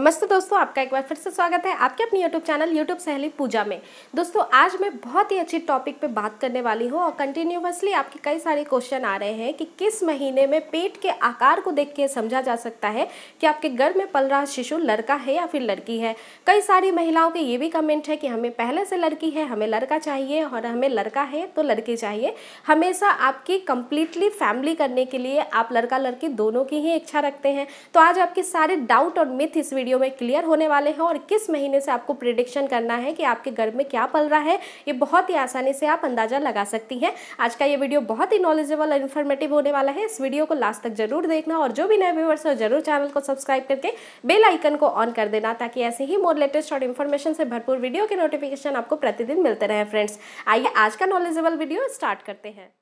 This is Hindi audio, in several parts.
नमस्ते दोस्तों आपका एक बार फिर से स्वागत है आपके अपने यूट्यूब चैनल यूट्यूब सहेली पूजा में दोस्तों आज मैं बहुत ही अच्छी टॉपिक पे बात करने वाली हूँ और कंटिन्यूसली आपके कई सारे क्वेश्चन आ रहे हैं कि किस महीने में पेट के आकार को देख के समझा जा सकता है कि आपके घर में पल रहा शिशु लड़का है या फिर लड़की है कई सारी महिलाओं के ये भी कमेंट है कि हमें पहले से लड़की है हमें लड़का चाहिए और हमें लड़का है तो लड़की चाहिए हमेशा आपकी कंप्लीटली फैमिली करने के लिए आप लड़का लड़की दोनों की ही इच्छा रखते हैं तो आज आपके सारे डाउट और मिथ इस वीडियो वीडियो में क्लियर होने वाले हैं और किस महीने से आपको प्रिडिक्शन करना है कि आपके घर में क्या पल रहा है ये बहुत ही आसानी से आप अंदाजा लगा सकती हैं आज का ये वीडियो बहुत ही नॉलेजेबल और इन्फॉर्मेटिव होने वाला है इस वीडियो को लास्ट तक जरूर देखना और जो भी नए व्यूवर्स हो जरूर चैनल को सब्सक्राइब करके बेल आइकन को ऑन कर देना ताकि ऐसे ही मोर लेटेस्ट और इन्फॉर्मेशन से भरपूर वीडियो के नोटिफिकेशन आपको प्रतिदिन मिलते रहे फ्रेंड्स आइए आज का नॉलेजेबल वीडियो स्टार्ट करते हैं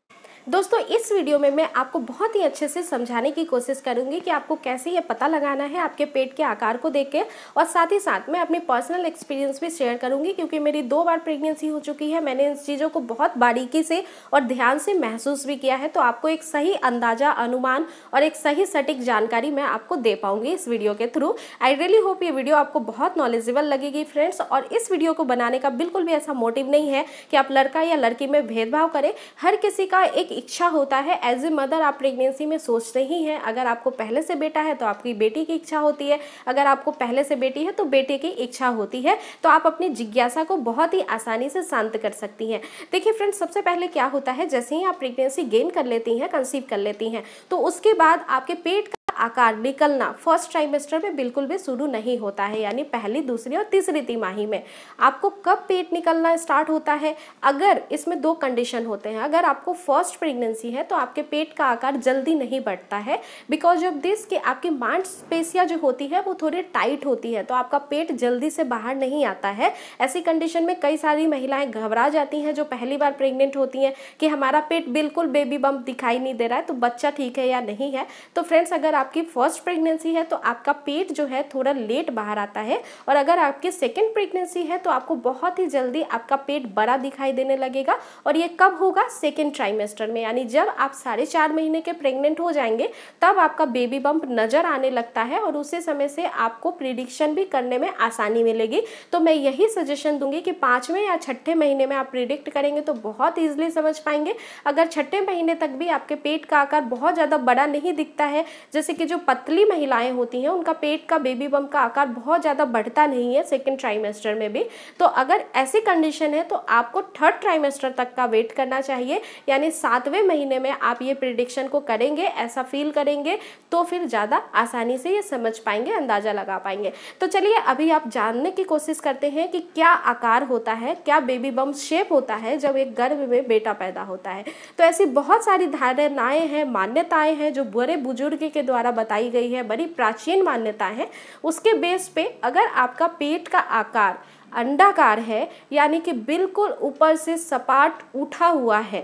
दोस्तों इस वीडियो में मैं आपको बहुत ही अच्छे से समझाने की कोशिश करूंगी कि आपको कैसे ये पता लगाना है आपके पेट के आकार को देख के और साथ ही साथ मैं अपनी पर्सनल एक्सपीरियंस भी शेयर करूंगी क्योंकि मेरी दो बार प्रेगनेंसी हो चुकी है मैंने इन चीज़ों को बहुत बारीकी से और ध्यान से महसूस भी किया है तो आपको एक सही अंदाजा अनुमान और एक सही सटीक जानकारी मैं आपको दे पाऊंगी इस वीडियो के थ्रू आई रियली होप ये वीडियो आपको बहुत नॉलेजेबल लगेगी फ्रेंड्स और इस वीडियो को बनाने का बिल्कुल भी ऐसा मोटिव नहीं है कि आप लड़का या लड़की में भेदभाव करें हर किसी का एक इच्छा होता है एज ए मदर आप प्रेगनेंसी में सोच रही हैं अगर आपको पहले से बेटा है तो आपकी बेटी की इच्छा होती है अगर आपको पहले से बेटी है तो बेटे की इच्छा होती है तो आप अपनी जिज्ञासा को बहुत ही आसानी से शांत कर सकती हैं देखिए फ्रेंड्स सबसे पहले क्या होता है जैसे ही आप प्रेगनेंसी गेन कर लेती हैं कंसीव कर लेती हैं तो उसके बाद आपके पेट आकार निकलना फर्स्ट ट्राइमेस्टर में बिल्कुल भी शुरू नहीं होता है यानी पहली दूसरी और तीसरी तिमाही में आपको कब पेट निकलना स्टार्ट होता है अगर इसमें दो कंडीशन होते हैं अगर आपको फर्स्ट प्रेगनेंसी है तो आपके पेट का आकार जल्दी नहीं बढ़ता है बिकॉज ऑफ दिस कि आपकी मांसपेशियाँ जो होती है वो थोड़ी टाइट होती है तो आपका पेट जल्दी से बाहर नहीं आता है ऐसी कंडीशन में कई सारी महिलाएं घबरा जाती हैं जो पहली बार प्रेग्नेंट होती हैं कि हमारा पेट बिल्कुल बेबी बम्प दिखाई नहीं दे रहा है तो बच्चा ठीक है या नहीं है तो फ्रेंड्स अगर आप आपकी फर्स्ट प्रेगनेंसी है तो आपका पेट जो है थोड़ा लेट बाहर आता है और अगर आपकी सेकेंड प्रेगनेंसी है तो आपको बहुत ही जल्दी आपका पेट बड़ा दिखाई देने लगेगा और ये कब होगा सेकेंड ट्राइमेस्टर में यानी जब आप साढ़े चार महीने के प्रेग्नेंट हो जाएंगे तब आपका बेबी बम्प नज़र आने लगता है और उसी समय से आपको प्रिडिक्शन भी करने में आसानी मिलेगी तो मैं यही सजेशन दूंगी कि पाँचवें या छठे महीने में आप प्रिडिक्ट करेंगे तो बहुत ईजिली समझ पाएंगे अगर छठे महीने तक भी आपके पेट का आकार बहुत ज़्यादा बड़ा नहीं दिखता है जैसे कि जो पतली महिलाएं होती हैं उनका पेट का बेबी बम का आकार बहुत ज़्यादा बढ़ता नहीं है सेकेंड ट्राइमेस्टर में भी तो अगर ऐसी कंडीशन है तो आपको थर्ड ट्राइमेस्टर तक का वेट करना चाहिए यानी सातवें महीने में आप ये प्रिडिक्शन को करेंगे ऐसा फील करेंगे तो फिर ज़्यादा आसानी से ये समझ पाएंगे अंदाज़ा लगा पाएंगे तो चलिए अभी आप जानने की कोशिश करते हैं कि क्या आकार होता है क्या बेबी बम शेप होता है जब एक गर्भ में बेटा पैदा होता है तो ऐसी बहुत सारी धारणाएँ हैं मान्यताएँ हैं जो बुरे बुजुर्ग के द्वारा द्वारा बताई गई है बड़ी प्राचीन मान्यता है उसके बेस पे अगर आपका पेट का आकार अंडाकार है यानी कि बिल्कुल ऊपर से सपाट उठा हुआ है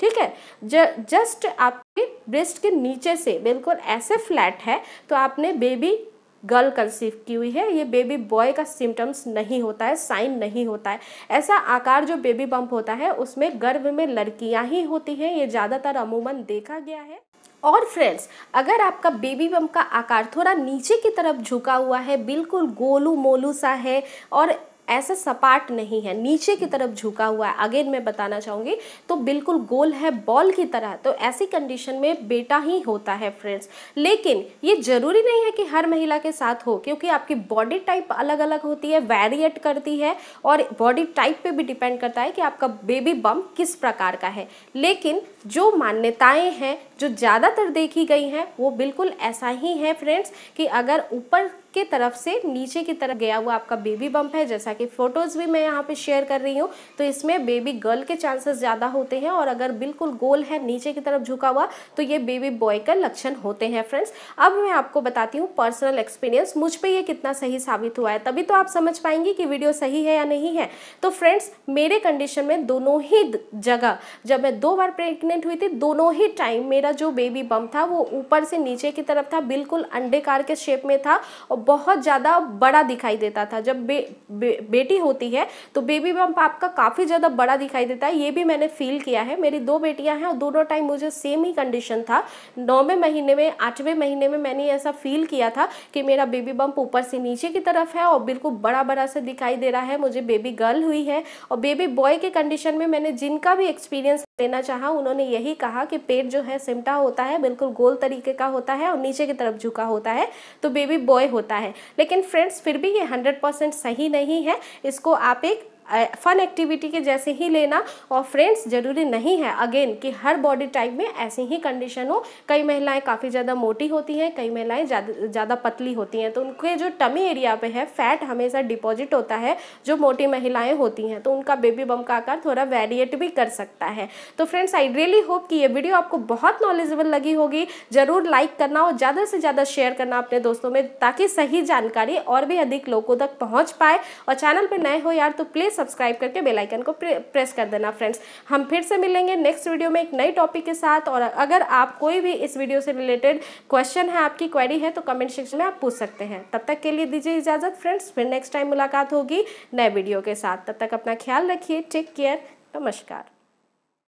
ठीक है ज जस्ट आपके ब्रेस्ट के नीचे से बिल्कुल ऐसे फ्लैट है तो आपने बेबी गर्ल कंसीव की हुई है ये बेबी बॉय का सिम्टम्स नहीं होता है साइन नहीं होता है ऐसा आकार जो बेबी बम्प होता है उसमें गर्भ में लड़कियां ही होती हैं ये ज़्यादातर अमूमन देखा गया है और फ्रेंड्स अगर आपका बेबी बम का आकार थोड़ा नीचे की तरफ झुका हुआ है बिल्कुल गोलू मोलू सा है और ऐसा सपाट नहीं है नीचे की तरफ झुका हुआ है अगेन मैं बताना चाहूँगी तो बिल्कुल गोल है बॉल की तरह तो ऐसी कंडीशन में बेटा ही होता है फ्रेंड्स लेकिन ये ज़रूरी नहीं है कि हर महिला के साथ हो क्योंकि आपकी बॉडी टाइप अलग अलग होती है वेरिएट करती है और बॉडी टाइप पे भी डिपेंड करता है कि आपका बेबी बम किस प्रकार का है लेकिन जो मान्यताएँ हैं जो ज़्यादातर देखी गई हैं वो बिल्कुल ऐसा ही है फ्रेंड्स कि अगर ऊपर के तरफ से नीचे की तरफ गया हुआ आपका बेबी बम्प है जैसा कि फ़ोटोज़ भी मैं यहाँ पे शेयर कर रही हूँ तो इसमें बेबी गर्ल के चांसेस ज़्यादा होते हैं और अगर बिल्कुल गोल है नीचे की तरफ झुका हुआ तो ये बेबी बॉय का लक्षण होते हैं फ्रेंड्स अब मैं आपको बताती हूँ पर्सनल एक्सपीरियंस मुझ पर यह कितना सही साबित हुआ है तभी तो आप समझ पाएंगे कि वीडियो सही है या नहीं है तो फ्रेंड्स मेरे कंडीशन में दोनों ही जगह जब मैं दो बार प्रेगनेंट हुई थी दोनों ही टाइम मेरा मेरा जो बेबी बम था वो ऊपर से नीचे की तरफ था बिल्कुल अंडेकार के शेप में था और बहुत ज़्यादा बड़ा दिखाई देता था जब बे, बे, बेटी होती है तो बेबी बम्प आपका काफ़ी ज़्यादा बड़ा दिखाई देता है ये भी मैंने फील किया है मेरी दो बेटियाँ हैं और दोनों टाइम मुझे सेम ही कंडीशन था नौवें महीने में आठवें महीने में मैंने ऐसा फील किया था कि मेरा बेबी बम्प ऊपर से नीचे की तरफ है और बिल्कुल बड़ा बड़ा से दिखाई दे रहा है मुझे बेबी गर्ल हुई है और बेबी बॉय के कंडीशन में मैंने जिनका भी एक्सपीरियंस लेना चाहा उन्होंने यही कहा कि पेट जो है चिमटा होता है बिल्कुल गोल तरीके का होता है और नीचे की तरफ झुका होता है तो बेबी बॉय होता है लेकिन फ्रेंड्स फिर भी ये हंड्रेड परसेंट सही नहीं है इसको आप एक फन एक्टिविटी के जैसे ही लेना और फ्रेंड्स जरूरी नहीं है अगेन कि हर बॉडी टाइप में ऐसी ही कंडीशन हो कई महिलाएं काफ़ी ज़्यादा मोटी होती हैं कई महिलाएं ज़्यादा पतली होती हैं तो उनके जो टमी एरिया पे है फैट हमेशा डिपॉजिट होता है जो मोटी महिलाएं होती हैं तो उनका बेबी बम का आकार थोड़ा वेरिएट भी कर सकता है तो फ्रेंड्स आई रियली होप कि ये वीडियो आपको बहुत नॉलेजेबल लगी होगी ज़रूर लाइक करना और ज़्यादा से ज़्यादा शेयर करना अपने दोस्तों में ताकि सही जानकारी और भी अधिक लोगों तक पहुँच पाए और चैनल पर नए हो यार तो प्लीज़ सब्सक्राइब करके बेलाइकन को प्रेस कर देना फ्रेंड्स हम फिर से मिलेंगे नेक्स्ट वीडियो में एक नई टॉपिक के साथ और अगर आप कोई भी इस वीडियो से रिलेटेड क्वेश्चन है आपकी क्वेरी है तो कमेंट सेक्शन में आप पूछ सकते हैं तब तक के लिए दीजिए इजाज़त फ्रेंड्स फिर नेक्स्ट टाइम मुलाकात होगी नए वीडियो के साथ तब तक अपना ख्याल रखिए टेक केयर नमस्कार